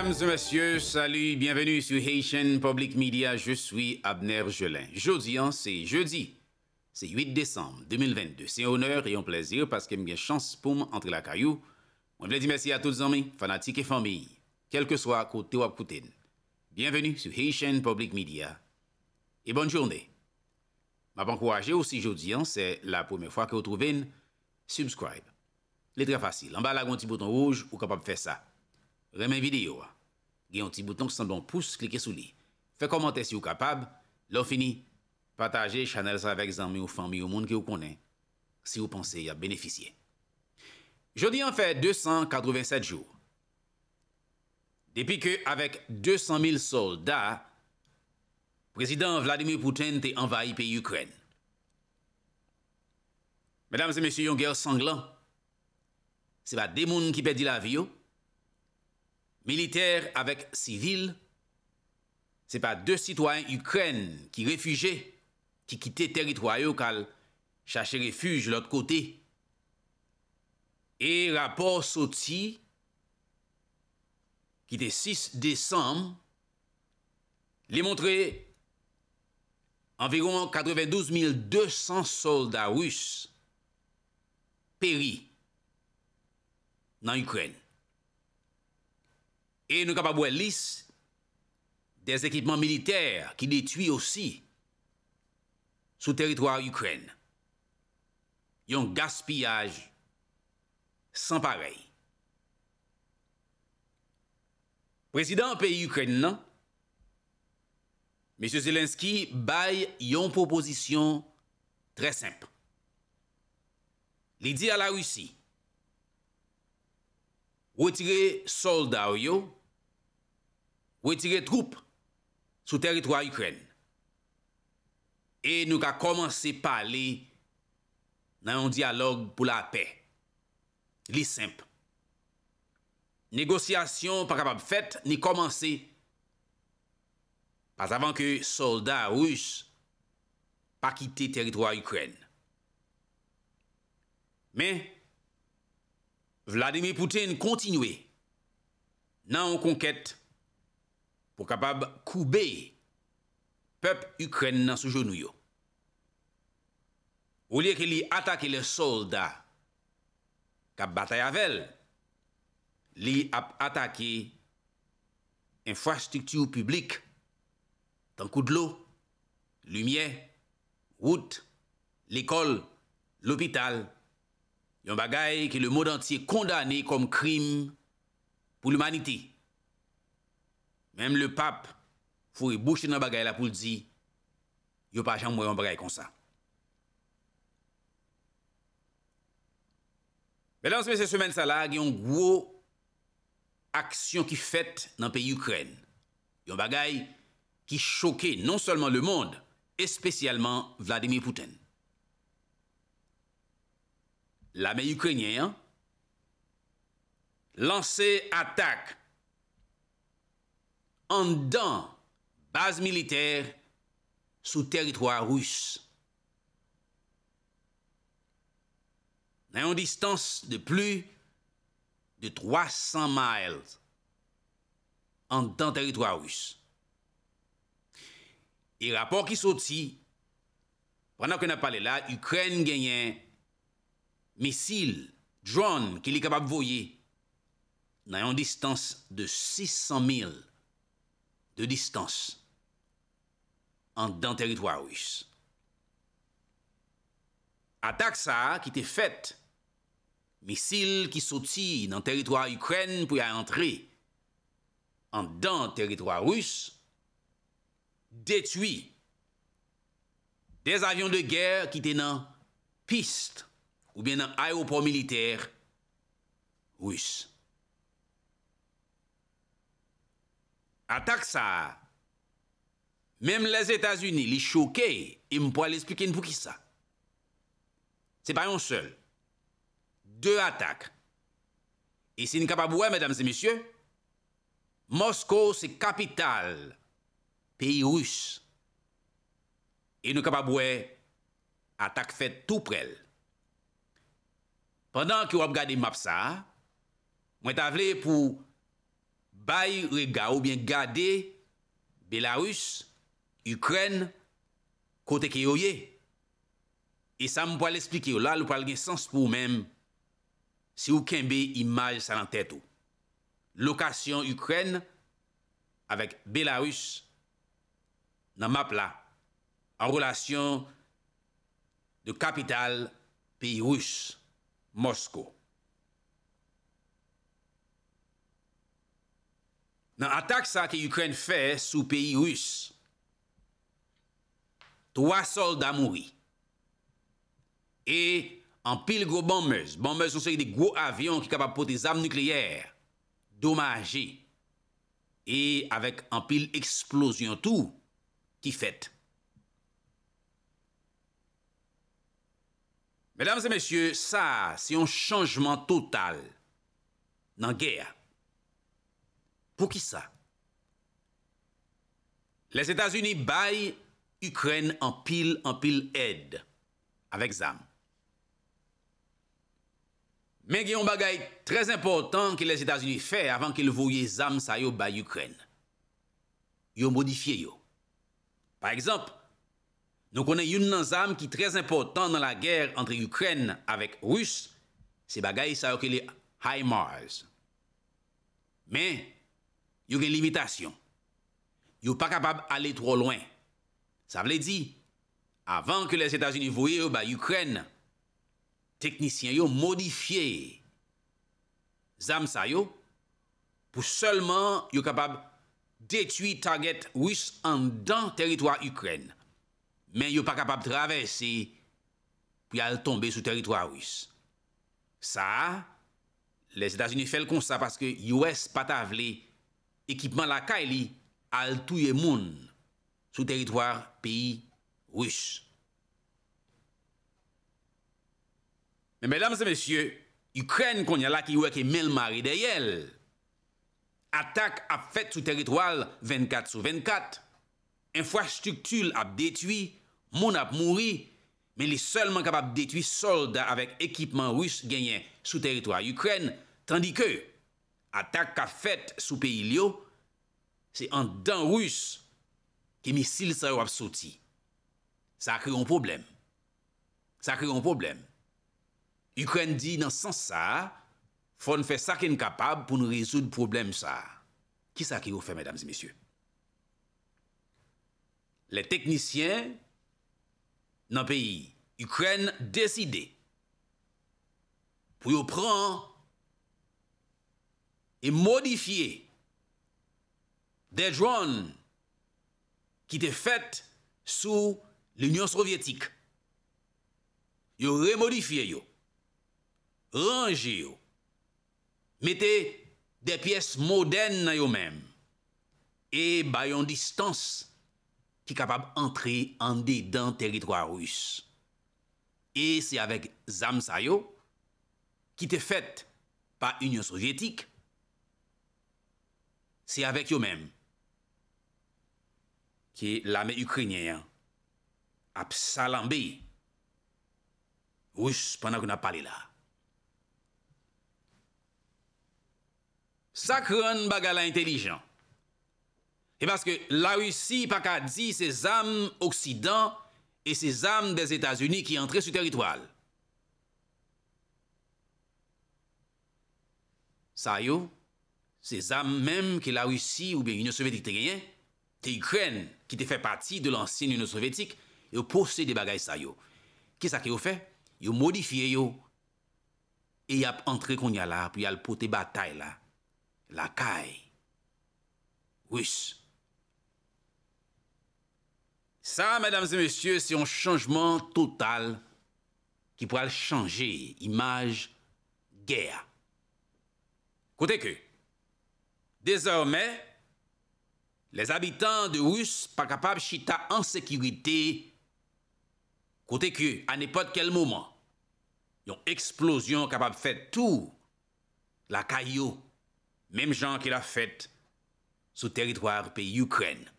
Mesdames et messieurs, salut, bienvenue sur Haitian Public Media. Je suis Abner Gelin. Jeudi, hein, c'est jeudi. C'est 8 décembre 2022. C'est un honneur et un plaisir parce que j'ai chance pour entre la caillou. Je voulais dire merci à tous les amis, fanatiques et familles, quel que soit côté ou à côté. Bienvenue sur Haitian Public Media et bonne journée. M'a encouragé aussi jeudi, hein, c'est la première fois que vous trouvez une subscribe. C'est très facile. En bas, là, un petit bouton rouge, vous capable faire ça. remè videyo, ge yon ti bouton k san bon pouce, klike sou li. Fè komante si ou kapab, lò fini, pataje chanel sa vek zanmi ou fami ou moun ki ou konen, si ou panse ya beneficye. Jodi an fe 287 jou. Depi ke avek 200.000 solda, prezident Vladimir Pouten te envahi pe Ukren. Medam se monsi yon ger sanglan, se ba demoun ki pedi la vyo, militaires avec civils, c'est pas deux citoyens ukrainiens qui réfugiés, qui quittaient territoire qui cherchaient refuge de l'autre côté. Et rapport sorti, qui était 6 décembre, les montrait environ 92 200 soldats russes péris dans l'Ukraine. E nou kapabou el lis des ekipman militer ki detui osi sou teritwa Ukren. Yon gaspillaj san parey. Presidant pe Ukren nan, M. Zelenski bay yon proposisyon tre semp. Li di ala Roussi, wotire solda ou yo, Ou etire troupe sou teritwa Ukren. E nou ka komanse pale nan yon diyalog pou la pe. Li semp. Negosyasyon pa kapab fet ni komanse pas avan ke soldat rous pa kite teritwa Ukren. Men Vladimir Putin kontinwe nan yon konket vladim. pou kapab koube pep Ukren nan sou jounou yo. Ou liye ki li atake le soldat kap batay avel, li ap atake infrastuktyou publik tan kou d'lo, lumye, wout, lekol, lopital, yon bagay ki le mod antye kondane kom krim pou l'umanite. Mèm lè pap fòre bouchè nan bagay la pou l'di, yo pa chanm mwen bagay kon sa. Mèm lans mè semen sa lag, yon gwo aksyon ki fèt nan peyi Ukren, yon bagay ki chokè non solman lè mond, espèsyalman Vladimir Pouten. La mè Ukrenyen, lansè atak mèm en dans base militaire sous territoire russe. avons une distance de plus de 300 miles en dans territoire russe. Et rapport qui sortit, pendant que nous parlé là, Ukraine gagnait missiles, drones qui est capable de voyer dans une distance de 600 000 de distans, an dan teritwa rous. Atak sa, ki te fet, misil ki soti nan teritwa Ukren pou ya antre, an dan teritwa rous, detui, de avyon de ger ki te nan pist, ou bien nan aéroport militer rous. Atak sa, mem les Etats-Unis li chouke, im pou al espikin pou ki sa. Se pa yon sel. De atak. E se in kapabouwe, mesdames et messieurs, Moskou se kapital peyi rous. E nou kapabouwe atak fet tou prel. Pendan ki ou ap gade im ap sa, mwen ta vle pou bay rega ou bien gade Belarus, Ukren, kote ki yo ye. E sa m pou al esplike yo, la l pou al gen sens pou mèm se ou ken be imaj sa lan tèt ou. Lokasyon Ukren avèk Belarus nan map la an relasyon de kapital peyi Rus, Moskou. Nan atak sa ki Ukren fè sou peyi rus. Troa solda moui. E an pil gro bombez. Bombez ou se yon di gro avyon ki kapap pou te zam nuklyer. Doma aje. E avèk an pil eksplosyon tou ki fèt. Medam se mesye, sa si yon chanjman total nan gèr. Pour qui ça? Les États-Unis baillent Ukraine en pile, en pile aide avec ZAM. Mais il y a un bagage très important que les États-Unis font avant qu'ils voient ZAM ça yo ba Ukraine. Ils ont modifié yo. Par exemple, nous connaissons une ZAM qui est très important dans la guerre entre Ukraine avec Russe, c'est bagage ça yo que les HIMARS. Mais yo gen limitasyon. Yo pa kapab ale tro lwen. Sa vle di, avan ke les Etats-Unis vouye yo, ba Ukren, teknisyen yo modifiye zam sa yo, pou solman yo kapab detui target wis an dan teritwa Ukren. Men yo pa kapab travesse pou yal tombe sou teritwa wis. Sa, les Etats-Unis fel kon sa paske US pa ta vle travesse ekipman lakay li al touye moun sou teritwar peyi roush. Men bedam se mesye, Ukren konya lakay weke men lmari deyel. Atak ap fet sou teritwal 24 sou 24, infrastruktul ap detui, moun ap mouri, men li selman kap ap detui solda avek ekipman roush genyen sou teritwar Ukren, tandi ke... Atak ka fet sou peyi liyo, se an dan rus ki misil sa yo ap soti. Sa a kri yon problem. Sa a kri yon problem. Ukren di nan sans sa, fon fe sa ki n kapab pou nou rezo di problem sa. Ki sa a kri yo fe, mèdames et mèsyè? Le teknisyen nan peyi, Ukren deside pou yo pran E modifiye de dron ki te fèt sou l'Union Sovyetik. Yo remodifiye yo, ranje yo, mette de piès modèn nan yo mèm. E bayon distans ki kapab antre andi dan teritroi rus. E se avèk zamsa yo ki te fèt pa Union Sovyetik. c'est avec eux-mêmes que l'armée ukrainienne a salambé russe pendant qu'on a parlé là. Ça crée bagala intelligent. Et parce que la Russie n'a pas dit ces âmes Occident et ses âmes des États-Unis qui entraient sur le territoire. Ça y est, Se zan menm ke la Rusi ou be Unio-Sovjetik te genyen, te Ukren ki te fè pati de lansin Unio-Sovjetik, yo pose de bagay sa yo. Kesa ki yo fè? Yo modifiye yo, e yap entre konya la, pou yal pote batay la, la kay, Rus. Sa, madame se monsieur, se yon chanjman total ki pou al chanje imaj gea. Kote ke, Désormais, les habitants de sont pas capables chita en sécurité côté que à n'importe quel moment une explosion capable de faire tout la caillou même gens qui l'a fait sous territoire pays Ukraine.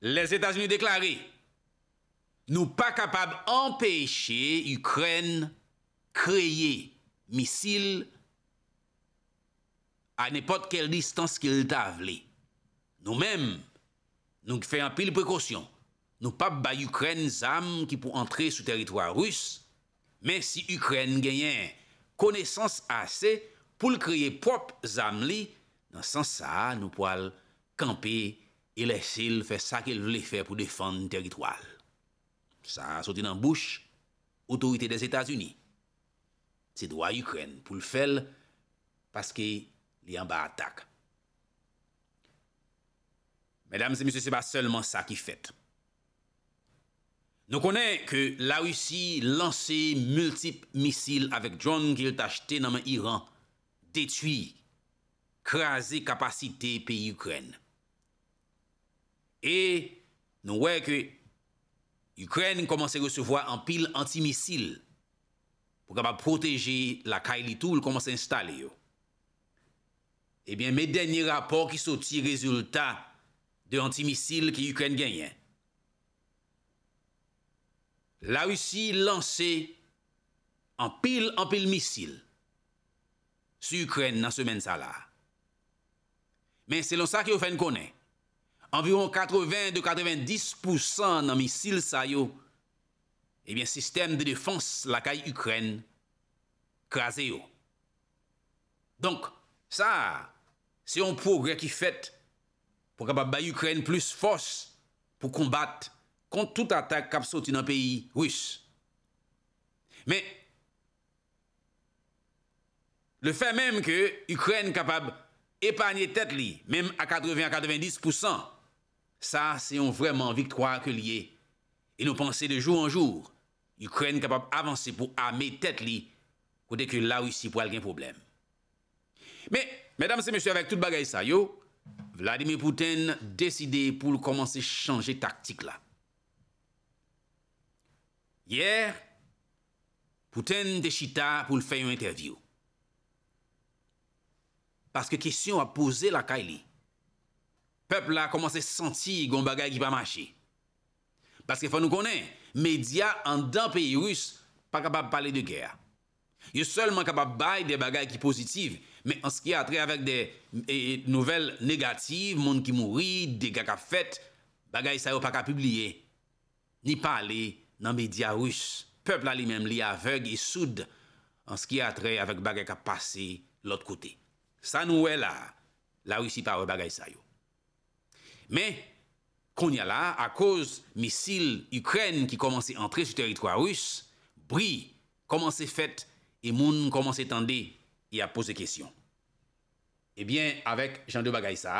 Les États-Unis déclarent, nous pas capables d'empêcher Ukraine créer missiles a nepot kel distans kil tav li. Nou mem, nou k fe an pil prekosyon, nou pap ba Ukren zam ki pou antre sou teritwa rus, men si Ukren genyen konesans ase pou l kriye prop zam li, nan san sa nou po al kampe e lesil fe sa ke l vle fe pou defan teritwal. Sa soti nan bouch, otorite des Etats-Unis, se do a Ukren pou l fel paske li an ba atak. Medam, se mi se se ba selman sa ki fet. Nou konen ke la Rusi lanse multip misil avek drone ki l tachte nanman Iran detui, krasi kapasite pe Ukren. E, nou wek, nou wek, Ukren koman se resevoa an pil anti-misil pou ka ba proteje la Kaili-Toul koman se instale yo. Eh me denye rapor ki soti rezultat de antimisil ki Ukren genyen. La usi lansi an pil an pil misil su Ukren nan semen sa la. Men selon sa ki ou fen konen, anviron 80-90% nan misil sa yo, ebyen eh sistem de defans la kay Ukren krasi yo. Donk, sa yo, se yon progre ki fèt pou kapab bay Ukren plus fòs pou kombat kont tout atak kap soti nan peyi russ. Mè, le fè mèm ke Ukren kapab epanye tèt li, mèm a 80-90%, sa se yon vreman viktwa akè liye e nou panse de joun an joun, Ukren kapab avanse pou ame tèt li kote ke la russi pou algen problem. Mè, Mèdam se mèchou avèk tout bagay sa yo, Vladimir Pouten deside pou l'komanse chanje taktik la. Yer, Pouten deshita pou l'fè yon intervyou. Paske kesyon apose la kaili, pepl la komanse senti goun bagay ki pa mache. Paske fè nou konen, medya an dan peyi rus pa kapab pale de kè. Yo solman kapab baye de bagay ki pozitiv, Men anski atre avèk de nouvel negatif, moun ki mouri, dekak ap fèt, bagay sa yo pa ka publie, ni pale nan media roush. Pepl alimèm li avèk e soud anski atre avèk bagay ka pase lòt kote. San nouè la, la roushi pa wè bagay sa yo. Men, konya la, akòz misil Ukren ki komanse antre sou teritro a roush, bri komanse fèt e moun komanse tende y ap pose kesyon. Ebyen, eh avèk Jean de Bagaysa,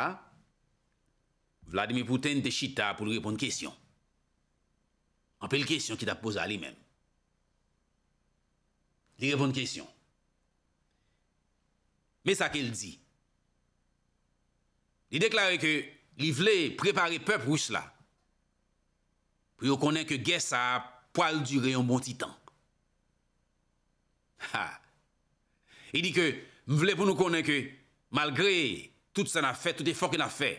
Vladimir Pouten de Chita pou lè reponde kesyon. Anpe lè kesyon ki da pose alè men. Lè reponde kesyon. Mè sa ke lè di. Lè deklare ke lè vle prepare pep rous la. Pou yo konen ke Gessa poal du rayon bon titan. Ha! E di ke, m vle pou nou konen ke, malgre, tout sa na fe, tout e fok na fe.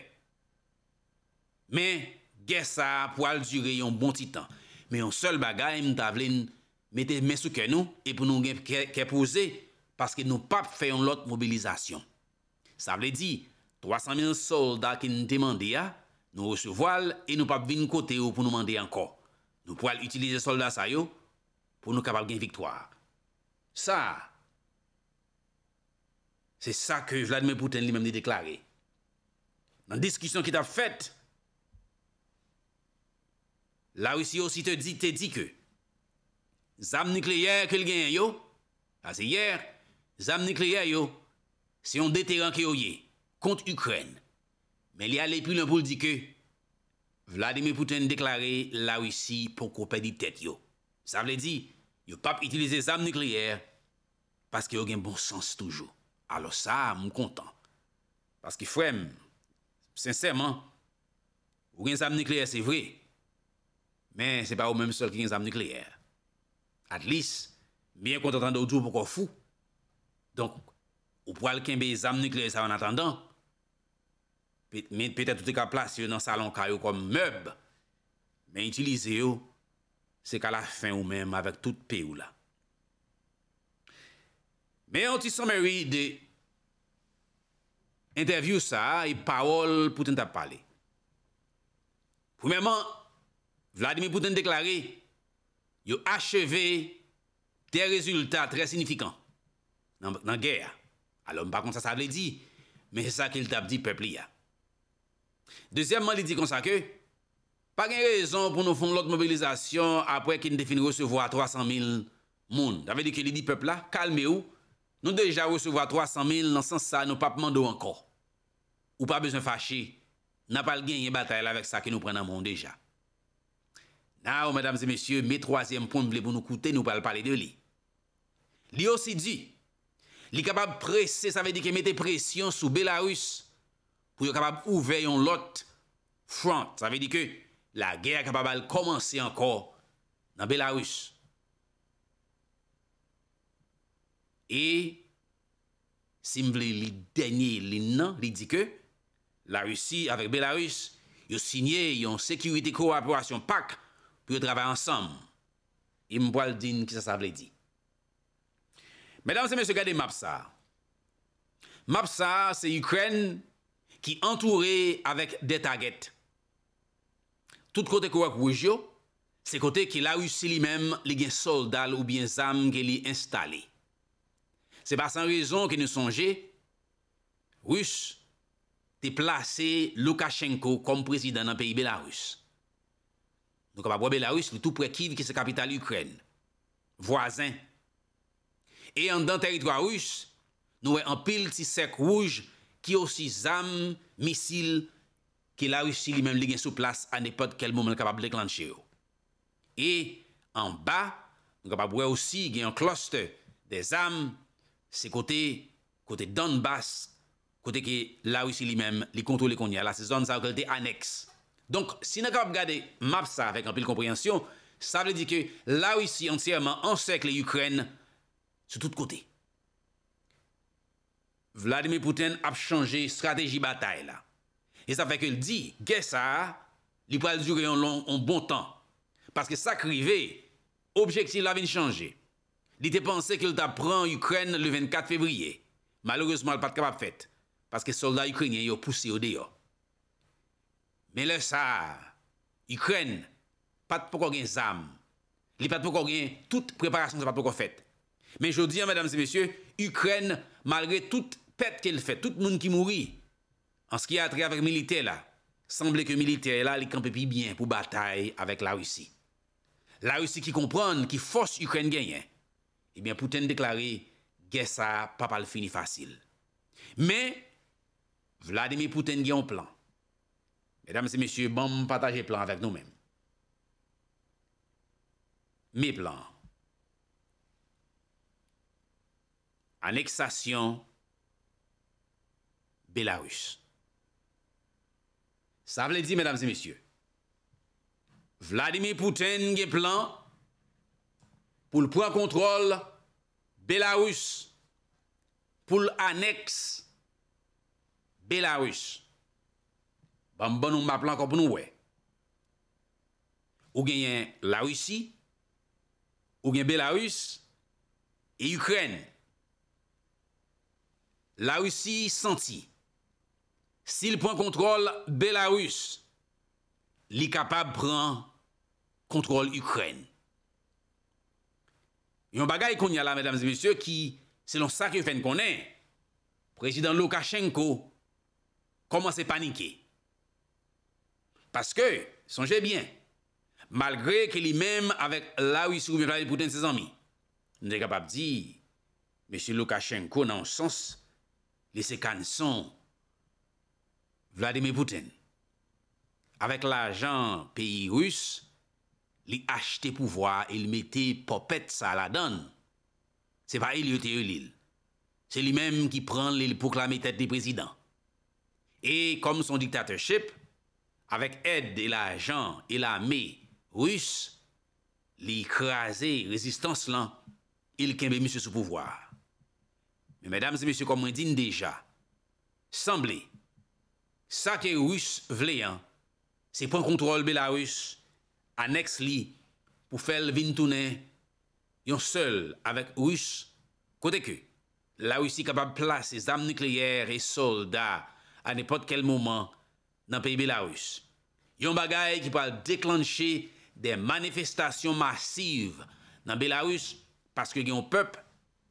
Men, gen sa, pou al djure yon bon titan. Men yon sol bagay, m ta vle, mette mensouke nou, e pou nou gen ke pose, paske nou pap fe yon lot mobilizasyon. Sa vle di, 300.000 solda ki nou te mande ya, nou rece voal, e nou pap vin kote yo pou nou mande anko. Nou pou al utilize solda sa yo, pou nou kapap gen viktoar. Sa, Se sa ke Vladimir Pouten li mèm li deklare. Nan diskisyon ki ta fèt, la ou si yo si te di, te di ke, zam nukleyer ke l gen yo, a se yer, zam nukleyer yo, se yon deteran ke yo ye, kont Ukren. Men li ale pi lèm pou l di ke, Vladimir Pouten deklare la ou si pou koupè di tèt yo. Sa vle di, yo pap itilize zam nukleyer, paske yo gen bon sens toujou. Alo sa, mou kontan, paski fwem, sensèman, ou gen zam nikleer se vre, men se pa ou menm sol gen zam nikleer. At lis, men kontan tanda ou djou pou kon fwou, donk, ou pou alken be zam nikleer se an atandan, men petè tout e ka plas yo nan salon kayo kon meb, men itilize yo, se ka la fin ou menm avèk tout pe ou la. Mè yon ti summary de interview sa yi pa wol pouten tap pale. Poumèman, Vladimir Pouten deklare yo acheve te rezultat tre signifikan nan gè ya. Alon pa kont sa sa vle di, men sa ke l tap di pepli ya. Dezyèmman li di konsa ke, pa gen rezon pou nou fon lout mobilizasyon apre ke n defini recevo a 300 mil moun. Davè di ke li di pepla, kalme ou Nou deja ou se vwa 300.000 nan san sa nou pap mandou anko. Ou pa bezon fache, nan pal genye batayl avek sa ki nou pren nan moun deja. Na ou, madame zi mesye, me troasyem pond ble pou nou koute, nou pal pale de li. Li osi di, li kapab prese, sa ve di ki mete presyon sou Belarus, pou yo kapab ouve yon lot front. Sa ve di ki la genye kapab al komanse anko nan Belarus. E, si m vle li denye li nan, li di ke, la Rusi avek Belarus yo sinye yon Sekyuiti Korporasyon Pak pou yo drava ansam. Yon e m waldin ki sa sa vle di. Medanm se m se gade MAPSA, MAPSA se Ukren ki antoure avek detaget. Tout kote kwa wak wujyo, se kote ki la Rusi li menm li gen soldal ou bien zam gen li instale. Se ba san rezon ki nou sonje, Rus te plase Lukashenko kom prezident nan peyi Belarus. Nou kapabwe Belarus, loutou prekiv ki se kapital Ukren. Vwazen. E an dan teritwa Rus, nou we an pil ti sek rouj ki osi zam, misil ki la Rus li menm li gen sou plas an epot kel momen kapab le klanche yo. E an ba, nou kapabwe osi gen an klost de zam, Se kote, kote Donbass, kote ke la Ouissi li men, li kontro li kon ya. La sezon sa ou kalte aneks. Donk, si nan ka ap gade map sa, fek anpil kompryansyon, sa vle di ke la Ouissi ansyèrman ansèk le Ukraine sou tout kote. Vladimir Pouten ap chanje strategi batay la. E sa fek el di, ge sa, li pou al dure yon long, yon bon tan. Paske sa krive, objekti la ven chanje. Li te panse ke lout ap pran Ukren le 24 febriye. Malourezman l pat kapap fet. Paske soldat Ukrenyen yo pousse yo deyo. Men le sa, Ukren pat poko gen zam. Li pat poko gen, tout preparasyon sa pat poko fet. Men joudian, madame se mesye, Ukren malre tout pet ke l fet, tout moun ki mouri, an se ki atre avèr milite la, sanble ke milite la li kampe pi byen pou batay avèk la Rusi. La Rusi ki kompran, ki fos Ukren genyen, Ebyen eh Pouten deklare, ge sa pa pal fini fasil. Men, Vladimir Pouten gen yon plan. Medanm se mesye, bon pataje plan avèk nou men. Me plan. Anneksasyon Belarus. Sa vle di, medanm se mesye, Vladimir Pouten gen plan aneksyon pou l'prenkontrol Belarus pou l'annex Belarus. Bam bon, ban nou mba plan ka pou nou we. Ou gen yon La Russie, ou gen Belarus et Ukraine. La Russie senti, si l'prenkontrol Belarus li kapab prenkontrol Ukraine. Yon bagay kon yal la, mèdames et messieurs, ki selon sa kifèn konen, prezident Loukachenko koman se panike. Paske, sonje bien, malgre ke li mèm avèk la ou yisou vladimipouten se zanmi, nou dey kapab di, mèsy Loukachenko nan sons, lese kan son vladimipouten avèk la jan peyi rousse, li achete pouvoir il mettait popette ça la donne. C'est pas Eliot l'île. C'est lui-même qui prend l'île pour clamer tête des présidents. Et comme son dictatorship, avec aide de l'agent et l'armée russe, l'écraser résistance là, il kembe monsieur sous pouvoir. Mais mesdames et messieurs, comme on dit déjà, Semblé. ça que russe vléant, c'est point contrôle Belarus, anneks li pou fel vintounen yon sel avèk russ kote ke. La russi kapab plase zanm nukleyer e solda an epot kel mouman nan peyi Belarus. Yon bagay ki pou al deklanshe de manifestasyon masiv nan Belarus paske yon pep,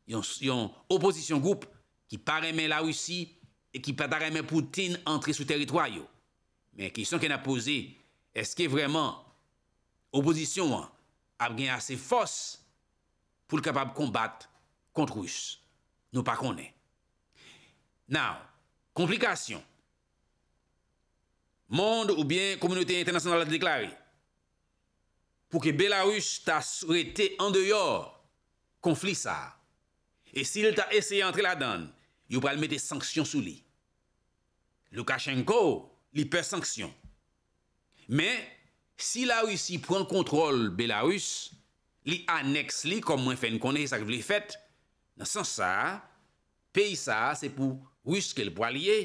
yon oposisyon goup ki paremen la russi e ki pataremen poutine antre sou teritroyo. Men, kison ken apose, eske vreman... oposisyon ap gen ase fos pou l kapab kombat kontrous nou pa konen. Nou, komplikasyon. Monde ou bien komunite internasyonal a deklari pou ke Belarus ta sou rete andeyor konflisa. E si l ta eseye antre la dan, yo pral mette sanksyon sou li. Loukachenko, li per sanksyon. Men, Si la Rusi pran kontrol be la Rus, li aneks li kom mwen fen konen sa kev li fet, nan san sa, peyi sa se pou Rus ke l pou al ye.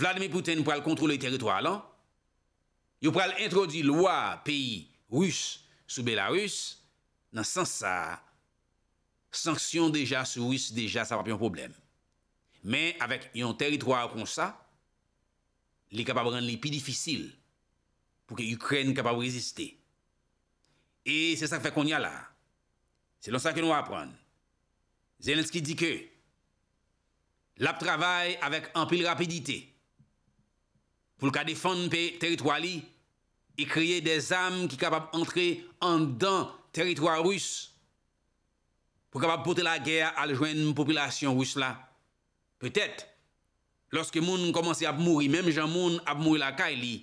Vladimir Putin pral kontrol le teritwa lan, yo pral introdu lwa peyi Rus sou be la Rus, nan san sa, sanksyon deja sou Rus deja sa wap yon problem. Men avèk yon teritwa kon sa, li kapab ren li pi difisil. pou ke Ukren kapap ou reziste. E se sa fe kon ya la. Se lan sa ke nou ap pran. Zenets ki di ke, lap travay avek anpil rapidite. Pou lka defan pe teritwa li, e kriye de zan ki kapap entre an dan teritwa rus pou kapap pote la ger al jwen population rus la. Petet, loske moun komanse ap mouri, menm jan moun ap mouri la kaili,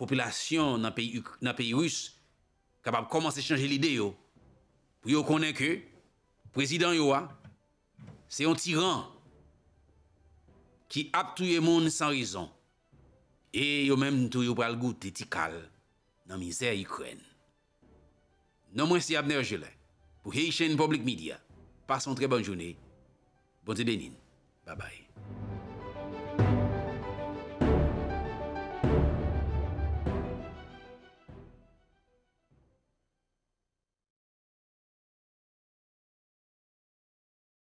populasyon nan peyi rous kapap komanse chanje lide yo pou yo konen ke prezidant yo a se yon tiran ki ap touye moun san rizon e yo menm touye pral gout etikal nan mizer yikwen nan mwen si Abner Jelen pou Heyshen Public Media pason tre bon jouni bon se denin babay